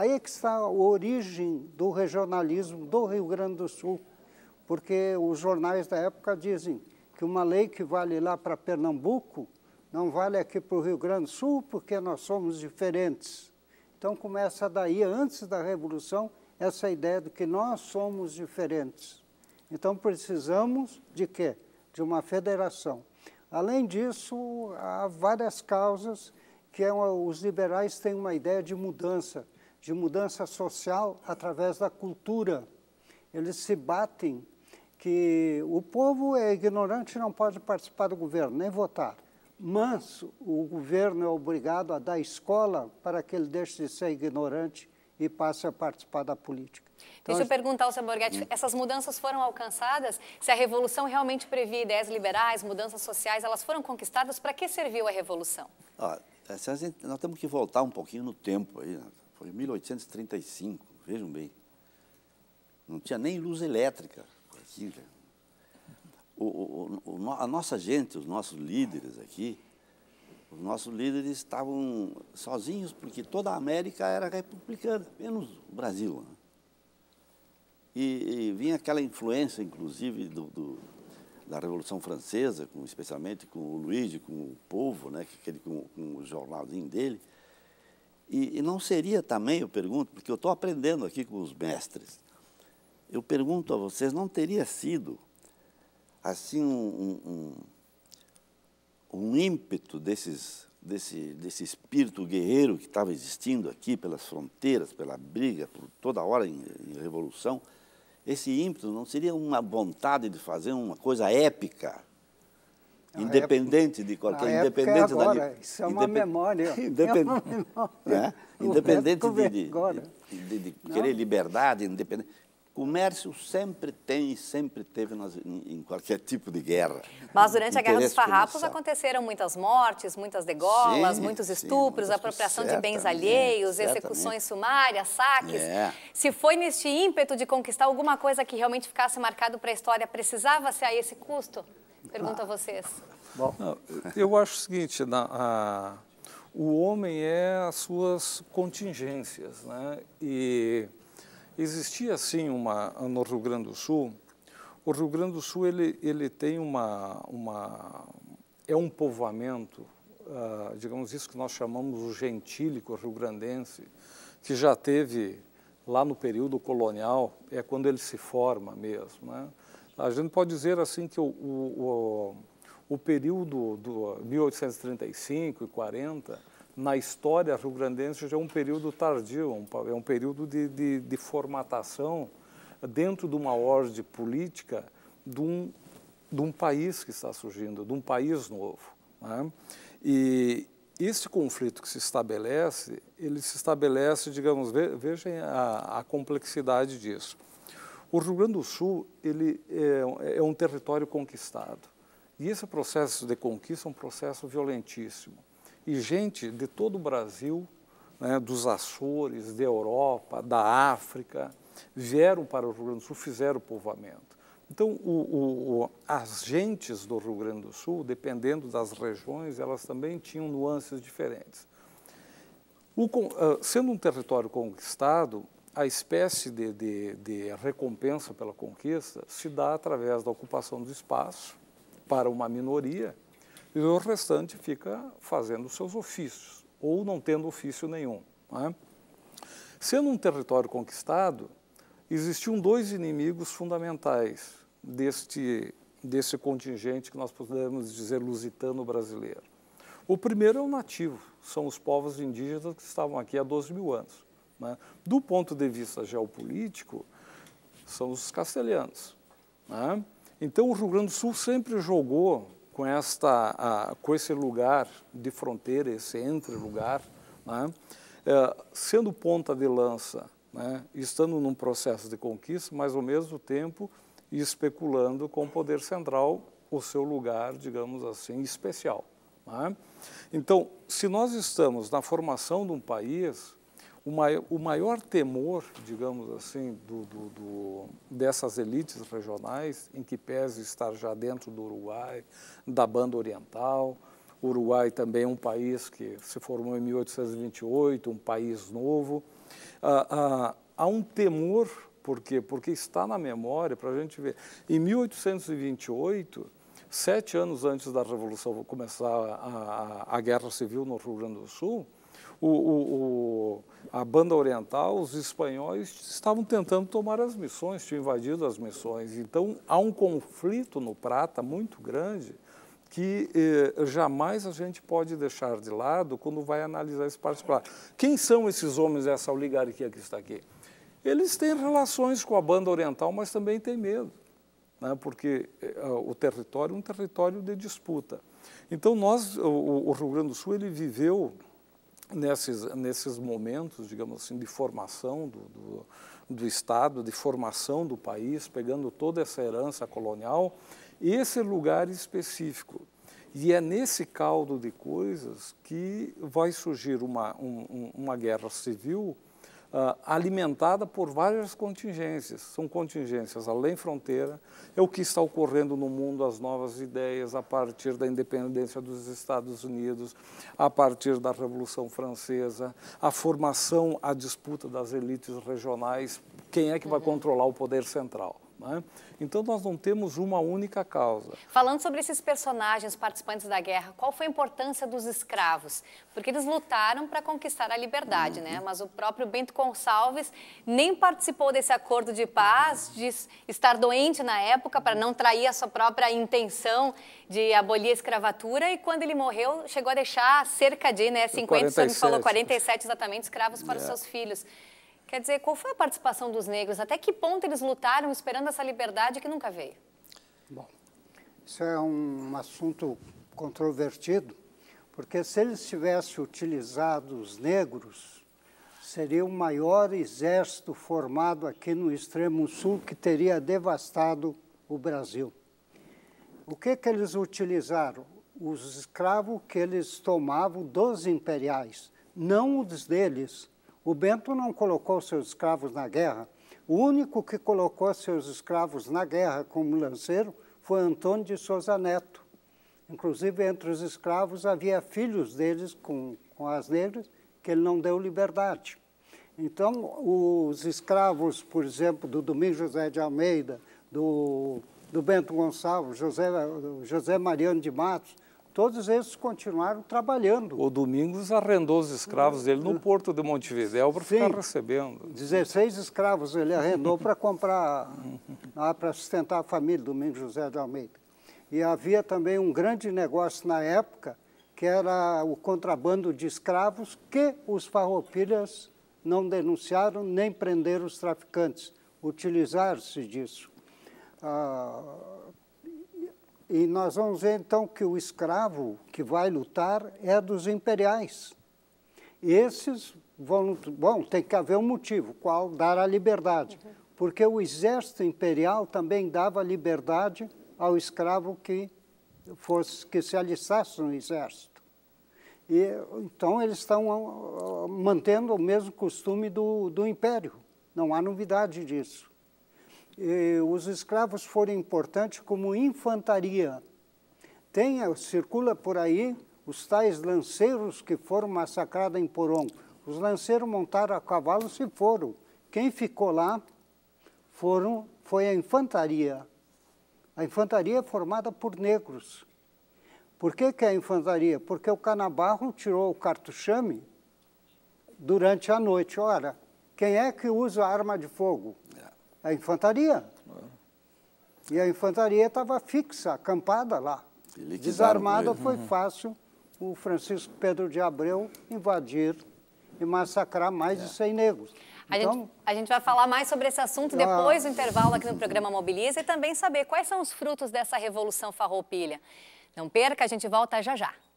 Aí é que está a origem do regionalismo do Rio Grande do Sul, porque os jornais da época dizem que uma lei que vale lá para Pernambuco não vale aqui para o Rio Grande do Sul porque nós somos diferentes. Então começa daí, antes da Revolução, essa ideia de que nós somos diferentes. Então precisamos de quê? De uma federação. Além disso, há várias causas que é os liberais têm uma ideia de mudança de mudança social através da cultura. Eles se batem que o povo é ignorante e não pode participar do governo, nem votar. Mas o governo é obrigado a dar escola para que ele deixe de ser ignorante e passe a participar da política. Então, Deixa eu perguntar ao seu Borghetti, hum. essas mudanças foram alcançadas? Se a revolução realmente previa ideias liberais, mudanças sociais, elas foram conquistadas, para que serviu a revolução? Ah, nós temos que voltar um pouquinho no tempo aí, né? Foi em 1835, vejam bem. Não tinha nem luz elétrica aqui. Né? O, o, o, a nossa gente, os nossos líderes aqui, os nossos líderes estavam sozinhos, porque toda a América era republicana, menos o Brasil. Né? E, e, vinha aquela influência, inclusive, do, do, da Revolução Francesa, com, especialmente com o Luiz com o povo, né, aquele, com, com o jornalzinho dele e, e não seria também, eu pergunto, porque eu estou aprendendo aqui com os mestres, eu pergunto a vocês, não teria sido assim um, um, um ímpeto desses, desse, desse espírito guerreiro que estava existindo aqui pelas fronteiras, pela briga, por toda hora em, em revolução, esse ímpeto não seria uma vontade de fazer uma coisa épica, Independente época, de qualquer. É independente é agora, da. Isso é uma independ... memória. Independ... É uma memória. Né? É? Independente de, de, de, de querer liberdade, independente. Comércio sempre tem e sempre teve nas, em, em, qualquer tipo de guerra. Mas durante a Guerra dos Farrapos começar. aconteceram muitas mortes, muitas degolas, sim, muitos estupros, sim, apropriação de bens alheios, execuções sumárias, saques. É. Se foi neste ímpeto de conquistar alguma coisa que realmente ficasse marcado para a história, precisava ser a esse custo? Pergunta a vocês. Bom. Eu acho o seguinte, na, a, o homem é as suas contingências, né? E existia assim uma no Rio Grande do Sul. O Rio Grande do Sul ele ele tem uma uma é um povoamento, uh, digamos isso que nós chamamos o gentílico rio-grandense, que já teve lá no período colonial é quando ele se forma mesmo, né? A gente pode dizer assim que o, o, o, o período do 1835 e 40 na história rio-grandense já é um período tardio, um, é um período de, de, de, formatação dentro de uma ordem política de um, de um país que está surgindo, de um país novo. Né? E esse conflito que se estabelece, ele se estabelece, digamos, ve, vejam a, a complexidade disso. O Rio Grande do Sul ele é, é um território conquistado. E esse processo de conquista é um processo violentíssimo. E gente de todo o Brasil, né, dos Açores, da Europa, da África, vieram para o Rio Grande do Sul, fizeram o povoamento. Então, o, o, as gentes do Rio Grande do Sul, dependendo das regiões, elas também tinham nuances diferentes. O, ah, sendo um território conquistado, a espécie de, de, de recompensa pela conquista se dá através da ocupação do espaço para uma minoria e o restante fica fazendo seus ofícios ou não tendo ofício nenhum. Né? Sendo um território conquistado, existiam dois inimigos fundamentais deste, desse contingente que nós podemos dizer lusitano brasileiro. O primeiro é o nativo, são os povos indígenas que estavam aqui há 12 mil anos. Né? Do ponto de vista geopolítico, são os castelhanos. Né? Então, o Rio Grande do Sul sempre jogou com, esta, a, com esse lugar de fronteira, esse entre-lugar, né? é, sendo ponta de lança, né? estando num processo de conquista, mas ao mesmo tempo especulando com o poder central o seu lugar, digamos assim, especial. Né? Então, se nós estamos na formação de um país, o maior, o maior temor, digamos assim, do, do, do, dessas elites regionais, em que pese estar já dentro do Uruguai, da banda oriental, o Uruguai também é um país que se formou em 1828, um país novo, ah, ah, há um temor, por quê? Porque está na memória, para a gente ver, em 1828, sete anos antes da Revolução começar a, a, a Guerra Civil no Rio Grande do Sul, o, o, a banda oriental, os espanhóis estavam tentando tomar as missões, tinham invadido as missões. Então há um conflito no Prata muito grande que eh, jamais a gente pode deixar de lado quando vai analisar esse particular. Quem são esses homens, essa oligarquia que está aqui? Eles têm relações com a banda oriental, mas também têm medo, né? porque eh, o território é um território de disputa. Então, nós, o, o Rio Grande do Sul, ele viveu nesses, nesses momentos, digamos assim, de formação do, do, do, Estado, de formação do país, pegando toda essa herança colonial, esse lugar específico. E é nesse caldo de coisas que vai surgir uma, um, uma guerra civil Uh, alimentada por várias contingências. São contingências além fronteira, é o que está ocorrendo no mundo, as novas ideias a partir da independência dos Estados Unidos, a partir da Revolução Francesa, a formação, a disputa das elites regionais, quem é que vai uhum. controlar o poder central. Né? Então, nós não temos uma única causa. Falando sobre esses personagens participantes da guerra, qual foi a importância dos escravos? Porque eles lutaram para conquistar a liberdade, né? uhum. né? mas o próprio Bento Gonçalves nem participou desse acordo de paz, de estar doente na época para não trair a sua própria intenção de abolir a escravatura. E quando ele morreu, chegou a deixar cerca de né, 50, 47. o senhor me falou, 47 exatamente escravos para yeah. os é. seus filhos. Quer dizer, qual foi a participação dos negros? Até que ponto eles lutaram esperando essa liberdade que nunca veio? Bom, isso é um assunto controvertido, porque se eles tivessem utilizado os negros, seria o maior exército formado aqui no extremo sul que teria devastado o Brasil. O que, que eles utilizaram? Os escravos que eles tomavam dos imperiais, não os deles o Bento não colocou seus escravos na guerra. O único que colocou seus escravos na guerra como lanceiro foi Antônio de Souza Neto. Inclusive, entre os escravos havia filhos deles com, com as negras que ele não deu liberdade. Então, os escravos, por exemplo, do Domingos José de Almeida, do, do Bento Gonçalves, José, José Mariano de Matos, Todos esses continuaram trabalhando. O Domingos arrendou os escravos dele no porto de Montevidéu para ficar tá recebendo. 16 escravos ele arrendou para comprar, para sustentar a família, Domingos José de Almeida. E havia também um grande negócio na época, que era o contrabando de escravos, que os farroupilhas não denunciaram nem prenderam os traficantes. Utilizaram-se disso. Ah, e nós vamos ver então que o escravo que vai lutar é dos imperiais. E esses vão. Bom, tem que haver um motivo, qual dar a liberdade. Uhum. Porque o exército imperial também dava liberdade ao escravo que, fosse, que se alistasse no exército. E, então, eles estão ah, ah, mantendo o mesmo costume do, do império. Não há novidade disso os escravos foram importantes como infantaria. Tem, circula por aí os tais lanceiros que foram massacrados em Porong. Os lanceiros montaram a cavalo e foram. Quem ficou lá foram, foi a infantaria. A infantaria é formada por negros. Por que, que é a infantaria? Porque o canabarro tirou o cartuchame durante a noite. Ora, quem é que usa arma de fogo? a infantaria. E a infantaria estava fixa, acampada lá. Desarmada foi uhum. fácil o Francisco Pedro de Abreu invadir e massacrar mais é. de 100 negros. A, então, gente, a gente vai falar mais sobre esse assunto ah. depois do intervalo aqui no programa Mobiliza e também saber quais são os frutos dessa revolução farroupilha. Não perca, a gente volta já já.